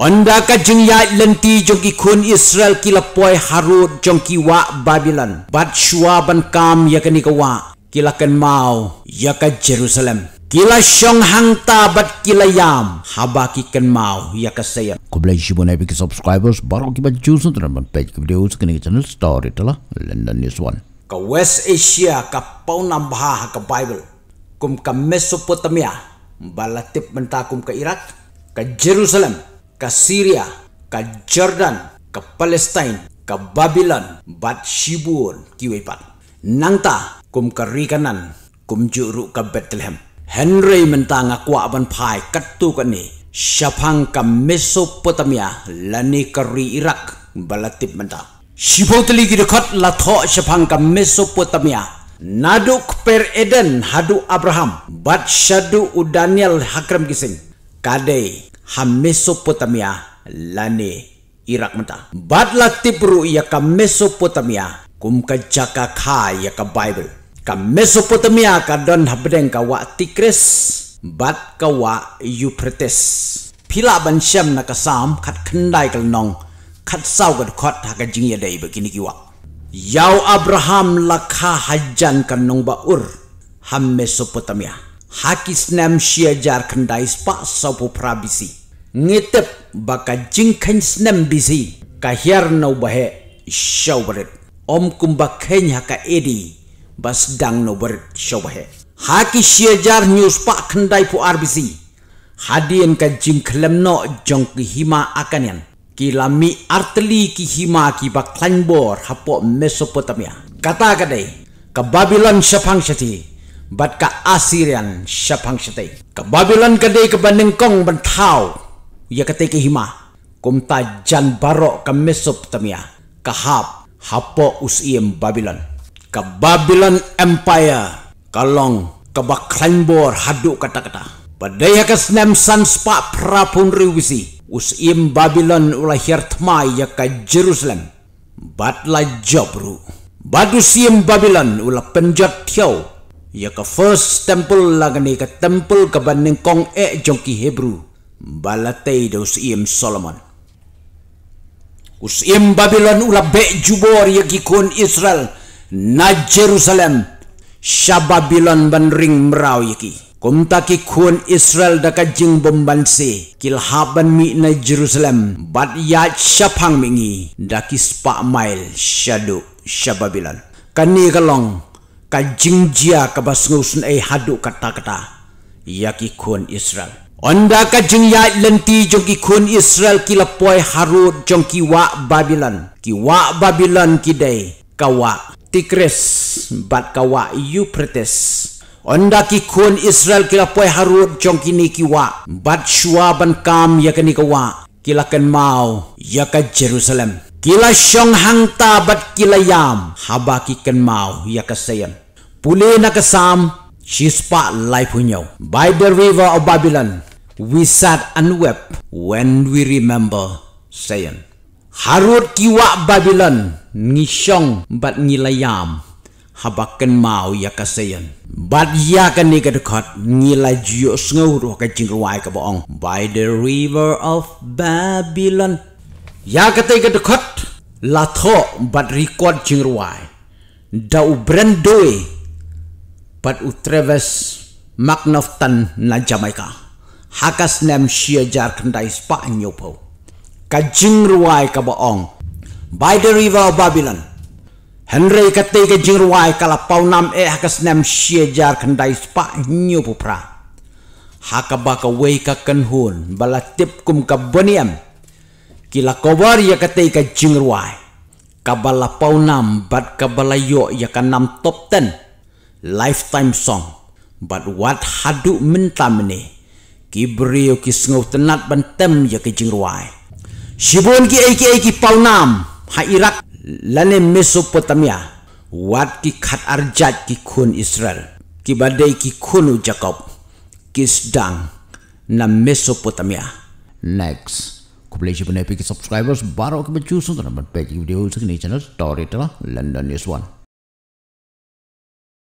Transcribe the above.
Onda ka jeng ya lenti jong ki kun Israel ki lepoi harut jong ki wa Babylon. Bat shua ban kam ya kani ka wa. Kila ken mau ya ka Jerusalem. Kila shong hang ta bat kila yam. Haba ki ken mau ya ka sayan. Kubla jibu na ibiki subscribers baro ki bat juu sun tunan ban page ki video sekeni ki channel story tala London News 1. Ka West Asia ka pau nambaha ha ka Bible. Kum ka Mesopotamia. Balatip mentakum ka Iraq. Ka Jerusalem. Jerusalem ke Syria, ke Jordan, ke Palestine, ke Babylon, bat Shibun, kiwepat. Nangta kum kerikanan, kum juru ke Bethlehem. Henry mentang aku aban pai ketu ke ni, syapang ke Mesopotamia, lani keri Irak, balatip mentang. Shibun teli gidekat, latok syapang ke Mesopotamia, Naduk per Eden hadu Abraham, bat syadu u Daniel hakram kising. Kadai ha Mesopotamia lani Irak mata. Batla tipru ia ka Mesopotamia kum ka jaka kha ia ka Bible. Ka Mesopotamia ka don habdeng ka wa Tigris bat ka wa Euphrates. Pila ban syam na ka sam khat khandai ka nong khat sau ka khot ha ka jing ia dai ba kini ki wa. Yau Abraham lakha hajan ka nong ba ur ha Mesopotamia. Hakis nam syajar khandai spa sau prabisi. prabisi ngitip baka jingkhen snem bisi ka hiar nau bahe show barit om kumba khen ka edi bas dang nau barit show bahe ha ki shejar news pa khandai pu rbc hadien ka jingkhlem no jong ki hima akanyan ki lami artli ki hima ki ba klanbor hapo mesopotamia kata ka dei ka babylon shapang shati bat ka asirian shapang shati ka babylon ka dei ka banengkong ban thau ia kata ke hima kumta jan barok ke mesopotamia ke hap hapo usiem babilon ke babilon empire kalong ke baklanbor haduk kata-kata pada ia ke senem sanspa prapun riwisi usiem babilon ulah hirtma ia ya ke jerusalem batla jobru badusiem babilon ulah penjat tiaw ia ya ke first temple lagani ke temple ke banding kong ek jongki hebrew balatei da usiem Solomon. Usiem Babylon ula be jubor ya gikun Israel na Jerusalem. Sya Babylon ban ring merau yaki. Kumta ki kun Israel da kajing bombansi. Kil haban mi na Jerusalem. Bat yat sya pang mingi. Da ki spa mail sya du sya Babylon. Kani kalong. Kajing jia kabas ngusun ay hadu kata-kata. Yaki kun Israel. Onda ka jeng ya lenti jong ki kun Israel ki lepoi harut jong ki wa Babylon. Ki wa Babylon ki dei kawa tikres bat kawa you protest. Onda ki kun Israel ki lepoi harut jong ki ni ki wa bat shua ban kam ya ki ni kawa. Kila ken mau ya ka Jerusalem. Kila syong hang ta bat kila yam haba ki ken mau ya ka sayan. Pulih nak sam Shispa life hunyau. By the river of Babylon. we sat and wept when we remember saying, Harut kiwa Babylon ngisong bat ngilayam habakan mau ya kasayan bat ya kan ni kadekat ngila jio ka jingruai ka boong by the river of babylon ya katai kadekat la tho bat record jingruai da u brandoi bat u magnoftan na jamaica hakas nem shia jar kendai spa nyopo kajing ruai ka baong by the river of babylon henry kate ka jing ruai kala pau nam e hakas nem shia jar kendai spa nyopo pra haka ba ka wei ka kan hun bala tip kum ka boniam kila kobar ya kate ka jing ruai ka bala pau nam bat ka bala yo ya ka nam top 10 lifetime song but what hadu mentam ni Kibriu ki sengau tenat bentem ya ki jingruai. Shibun ki ei ki ei ki paunam ha Irak lane Mesopotamia. Wat ki khat arjat ki kun Israel. Ki badai ki kunu Jacob. Ki sedang na Mesopotamia. Next. को प्लेज बनाए पे के सब्सक्राइबर्स बारह के बच्चों सुन रहे हैं बट पेज वीडियो उसके नीचे ना टॉरेटर लंदन न्यूज़ वन